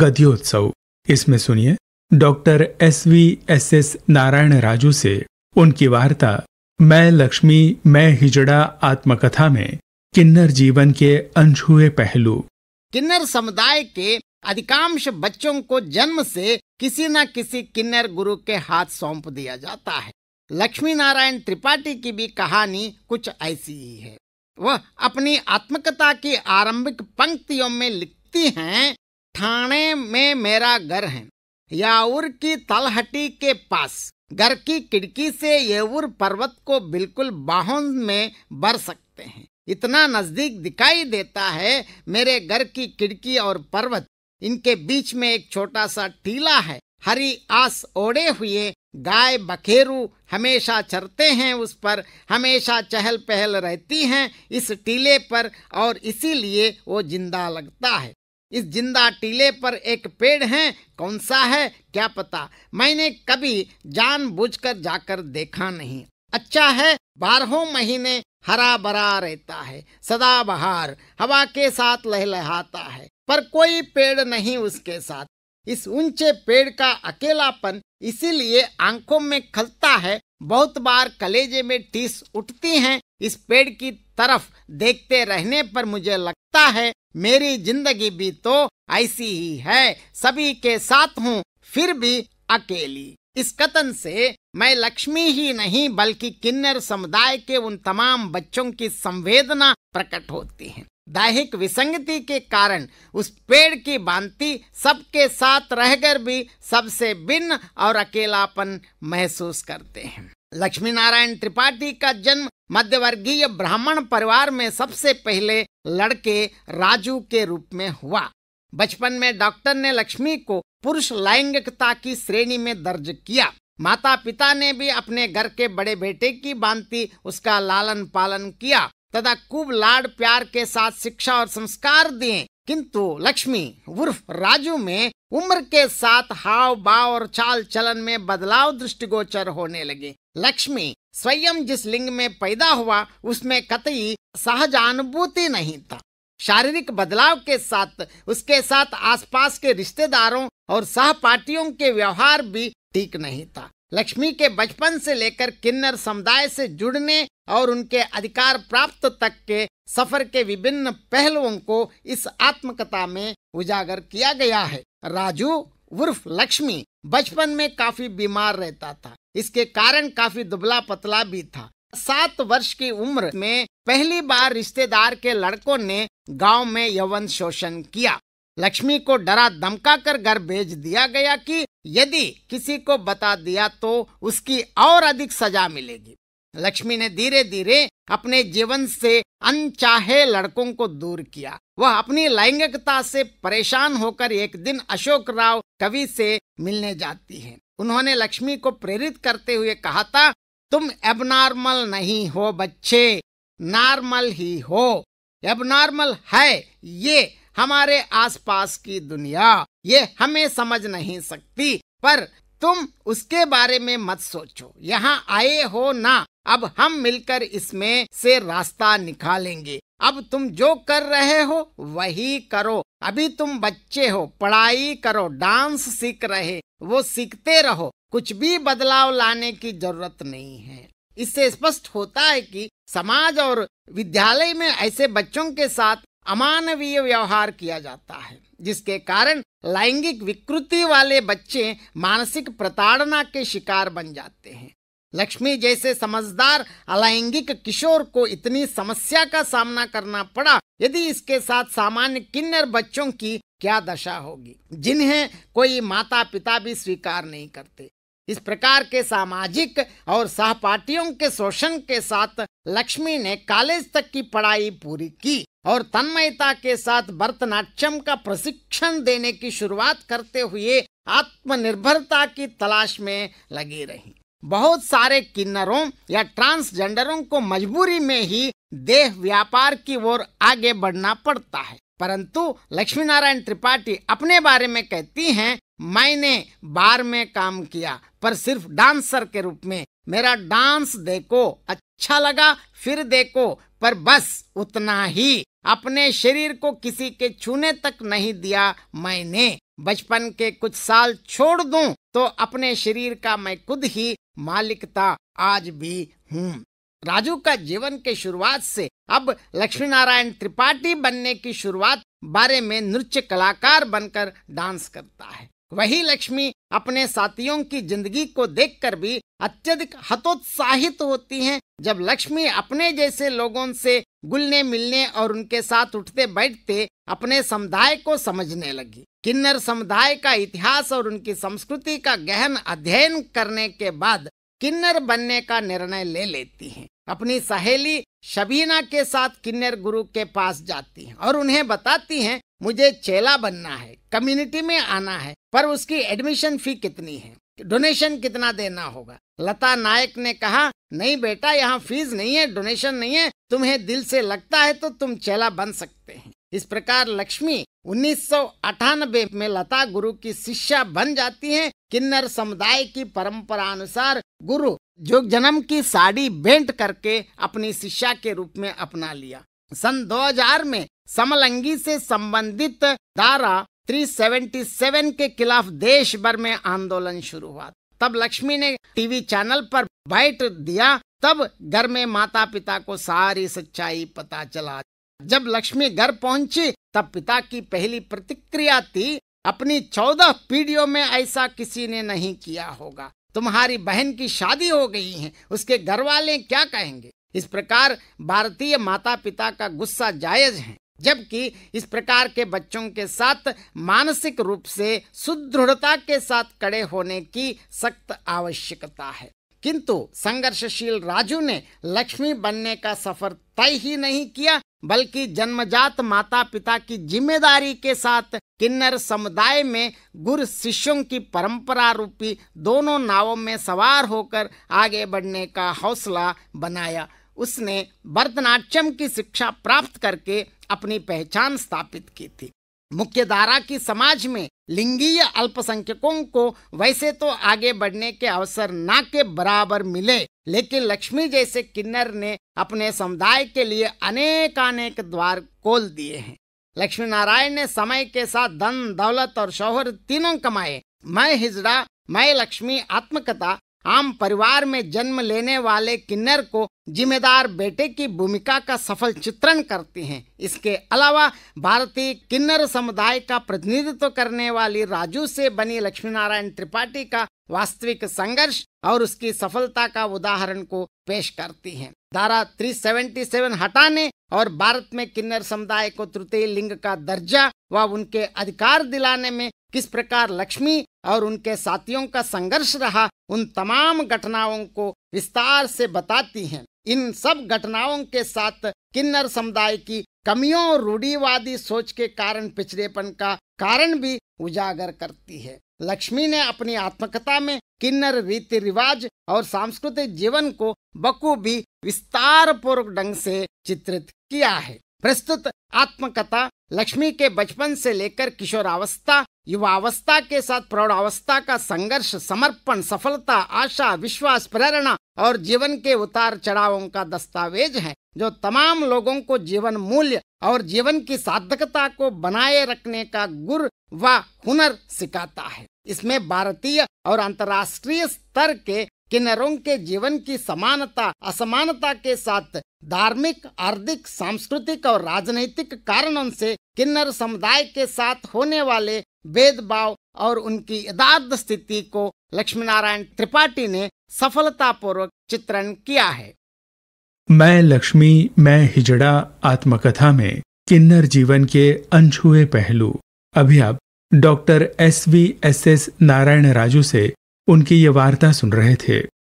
गद्योत्सव इसमें सुनिए doctor S V S S Narayan Raju से उनकी वार्ता मैं लक्ष्मी मैं हिजड़ा आत्मकथा में किन्नर जीवन के हुए पहलू किन्नर समुदाय के अधिकांश बच्चों को जन्म से किसी न किसी किन्नर गुरु के हाथ सौंप दिया जाता है लक्ष्मी नारायण त्रिपाठी की भी कहानी कुछ ऐसी ही है वह अपनी आत्मकथा की आरंभिक पंक्तियों में लिखती हैं ठाणे में मेरा घर है याउर की तलहटी के पास घर की खिड़की से येऊर पर्वत को बिल्कुल बाहों में भर सकते हैं इतना नजदीक दिखाई देता है मेरे घर की खिड़की और पर्वत इनके बीच में एक छोटा सा टीला है हरी आस ओढ़े हुए गाय बखेरू हमेशा चरते हैं उस पर हमेशा चहल पहल रहती हैं इस टीले पर और इसीलिए वो जिंदा लगता है इस जिंदा टीले पर एक पेड़ है कौन सा है क्या पता मैंने कभी जानबूझकर जाकर देखा नहीं अच्छा है बारहों महीने हरा भरा रहता है सदा बहार हवा के साथ लहलहाता है पर कोई पेड़ नहीं उसके साथ इस ऊंचे पेड़ का अकेलापन इसीलिए आंखों में खलता है बहुत बार कलेजे में टीस उठती हैं इस पेड़ की तरफ देखते रहने पर मुझे लगता है मेरी जिंदगी भी तो ऐसी ही है सभी के साथ हूँ फिर भी अकेली इस कथन से मैं लक्ष्मी ही नहीं बल्कि किन्नर समुदाय के उन तमाम बच्चों की संवेदना प्रकट होती है दैहिक विसंगति के कारण उस पेड़ की बांति सबके साथ रहकर भी सबसे भिन्न और अकेलापन महसूस करते हैं लक्ष्मी नारायण त्रिपाठी का जन्म मध्यवर्गीय ब्राह्मण परिवार में सबसे पहले लड़के राजू के रूप में हुआ बचपन में डॉक्टर ने लक्ष्मी को पुरुष लैंगिकता की श्रेणी में दर्ज किया माता पिता ने भी अपने घर के बड़े बेटे की बांति उसका लालन पालन किया तथा खूब लाड प्यार के साथ शिक्षा और संस्कार दिए किंतु लक्ष्मी उर्फ राजू में उम्र के साथ हाव भाव और चाल चलन में बदलाव दृष्टिगोचर होने लगे लक्ष्मी स्वयं जिस लिंग में पैदा हुआ उसमें कतई सहजानुभूति नहीं था शारीरिक बदलाव के साथ उसके साथ आसपास के रिश्तेदारों और सहपाठियों के व्यवहार भी ठीक नहीं था लक्ष्मी के बचपन से लेकर किन्नर समुदाय से जुड़ने और उनके अधिकार प्राप्त तक के सफर के विभिन्न पहलुओं को इस आत्मकथा में उजागर किया गया है राजू उर्फ लक्ष्मी बचपन में काफी बीमार रहता था इसके कारण काफी दुबला पतला भी था सात वर्ष की उम्र में पहली बार रिश्तेदार के लड़कों ने गांव में यवन शोषण किया लक्ष्मी को डरा धमका कर घर भेज दिया गया कि यदि किसी को बता दिया तो उसकी और अधिक सजा मिलेगी लक्ष्मी ने धीरे धीरे अपने जीवन से अनचाहे लड़कों को दूर किया वह अपनी लैंगिकता से परेशान होकर एक दिन अशोक राव कवि से मिलने जाती है उन्होंने लक्ष्मी को प्रेरित करते हुए कहा था तुम एबनॉर्मल नहीं हो बच्चे नॉर्मल ही हो एबनॉर्मल है ये हमारे आसपास की दुनिया ये हमें समझ नहीं सकती पर तुम उसके बारे में मत सोचो यहाँ आए हो ना अब हम मिलकर इसमें से रास्ता निकालेंगे अब तुम जो कर रहे हो वही करो अभी तुम बच्चे हो पढ़ाई करो डांस सीख रहे वो सीखते रहो कुछ भी बदलाव लाने की जरूरत नहीं है इससे स्पष्ट होता है कि समाज और विद्यालय में ऐसे बच्चों के साथ अमानवीय व्यवहार किया जाता है जिसके कारण लैंगिक विकृति वाले बच्चे मानसिक प्रताड़ना के शिकार बन जाते हैं लक्ष्मी जैसे समझदार अलैंगिक किशोर को इतनी समस्या का सामना करना पड़ा यदि इसके साथ सामान्य किन्नर बच्चों की क्या दशा होगी जिन्हें कोई माता पिता भी स्वीकार नहीं करते इस प्रकार के सामाजिक और सहपाठियों के शोषण के साथ लक्ष्मी ने कॉलेज तक की पढ़ाई पूरी की और तन्मयता के साथ भरतनाट्यम का प्रशिक्षण देने की शुरुआत करते हुए आत्मनिर्भरता की तलाश में लगी रही बहुत सारे किन्नरों या ट्रांसजेंडरों को मजबूरी में ही देह व्यापार की ओर आगे बढ़ना पड़ता है परंतु लक्ष्मी नारायण त्रिपाठी अपने बारे में कहती हैं मैंने बार में काम किया पर सिर्फ डांसर के रूप में मेरा डांस देखो अच्छा लगा फिर देखो पर बस उतना ही अपने शरीर को किसी के छूने तक नहीं दिया मैंने बचपन के कुछ साल छोड़ दूं तो अपने शरीर का मैं खुद ही मालिक था आज भी हूँ राजू का जीवन के शुरुआत से अब लक्ष्मी नारायण त्रिपाठी बनने की शुरुआत बारे में नृत्य कलाकार बनकर डांस करता है वही लक्ष्मी अपने साथियों की जिंदगी को देखकर भी अत्यधिक हतोत्साहित होती हैं जब लक्ष्मी अपने जैसे लोगों से गुलने मिलने और उनके साथ उठते बैठते अपने समुदाय को समझने लगी किन्नर समुदाय का इतिहास और उनकी संस्कृति का गहन अध्ययन करने के बाद किन्नर बनने का निर्णय ले लेती हैं अपनी सहेली शबीना के साथ किन्नर गुरु के पास जाती हैं और उन्हें बताती हैं मुझे चेला बनना है कम्युनिटी में आना है पर उसकी एडमिशन फी कितनी है डोनेशन कितना देना होगा लता नायक ने कहा नहीं बेटा यहाँ फीस नहीं है डोनेशन नहीं है तुम्हें दिल से लगता है तो तुम चेला बन सकते हैं इस प्रकार लक्ष्मी उन्नीस में लता गुरु की शिष्या बन जाती हैं किन्नर समुदाय की परंपरा अनुसार गुरु जो जन्म की साड़ी बेंट करके अपनी शिष्या के रूप में अपना लिया सन 2000 में समलंगी से संबंधित धारा 377 के खिलाफ देश भर में आंदोलन शुरू हुआ तब लक्ष्मी ने टीवी चैनल पर बाइट दिया तब घर में माता पिता को सारी सच्चाई पता चला जब लक्ष्मी घर पहुंची तब पिता की पहली प्रतिक्रिया थी अपनी चौदह पीढ़ियों में ऐसा किसी ने नहीं किया होगा तुम्हारी बहन की शादी हो गई है उसके घर वाले क्या कहेंगे इस प्रकार भारतीय माता पिता का गुस्सा जायज है जबकि इस प्रकार के बच्चों के साथ मानसिक रूप से सुदृढ़ता के साथ खड़े होने की सख्त आवश्यकता है किंतु संघर्षशील राजू ने लक्ष्मी बनने का सफर तय ही नहीं किया बल्कि जन्मजात माता पिता की जिम्मेदारी के साथ किन्नर समुदाय में गुरु शिष्यों की परंपरा रूपी दोनों नावों में सवार होकर आगे बढ़ने का हौसला बनाया उसने भरतनाट्यम की शिक्षा प्राप्त करके अपनी पहचान स्थापित की थी मुख्य धारा की समाज में लिंगीय अल्पसंख्यकों को वैसे तो आगे बढ़ने के अवसर ना के बराबर मिले लेकिन लक्ष्मी जैसे किन्नर ने अपने समुदाय के लिए अनेक अनेक द्वार खोल दिए हैं लक्ष्मी नारायण ने समय के साथ धन दौलत और शौहर तीनों कमाए मैं हिजड़ा मैं लक्ष्मी आत्मकथा आम परिवार में जन्म लेने वाले किन्नर को जिम्मेदार बेटे की भूमिका का सफल चित्रण करती हैं इसके अलावा भारतीय किन्नर समुदाय का प्रतिनिधित्व करने वाली राजू से बनी लक्ष्मी नारायण त्रिपाठी का वास्तविक संघर्ष और उसकी सफलता का उदाहरण को पेश करती हैं धारा 377 हटाने और भारत में किन्नर समुदाय को तृतीय लिंग का दर्जा व उनके अधिकार दिलाने में किस प्रकार लक्ष्मी और उनके साथियों का संघर्ष रहा उन तमाम घटनाओं को विस्तार से बताती हैं इन सब घटनाओं के साथ किन्नर समुदाय की कमियों और रूढ़ीवादी सोच के कारण पिछड़ेपन का कारण भी उजागर करती है लक्ष्मी ने अपनी आत्मकथा में किन्नर रीति रिवाज और सांस्कृतिक जीवन को बखूबी विस्तार पूर्वक ढंग से चित्रित किया है प्रस्तुत आत्मकथा लक्ष्मी के बचपन से लेकर किशोरावस्था युवावस्था के साथ प्रौढ़ावस्था का संघर्ष समर्पण सफलता आशा विश्वास प्रेरणा और जीवन के उतार चढ़ावों का दस्तावेज है जो तमाम लोगों को जीवन मूल्य और जीवन की सार्थकता को बनाए रखने का गुर व हुनर सिखाता है इसमें भारतीय और अंतर्राष्ट्रीय स्तर के किन्नरों के जीवन की समानता असमानता के साथ धार्मिक आर्थिक सांस्कृतिक और राजनीतिक कारणों से किन्नर समुदाय के साथ होने वाले भेदभाव और उनकी यदार्थ स्थिति को लक्ष्मी नारायण त्रिपाठी ने सफलतापूर्वक चित्रण किया है मैं लक्ष्मी मैं हिजड़ा आत्मकथा में किन्नर जीवन के अनछुए पहलू अभी आप doctor S V S S Narayan Raju से उनकी ये वार्ता सुन रहे थे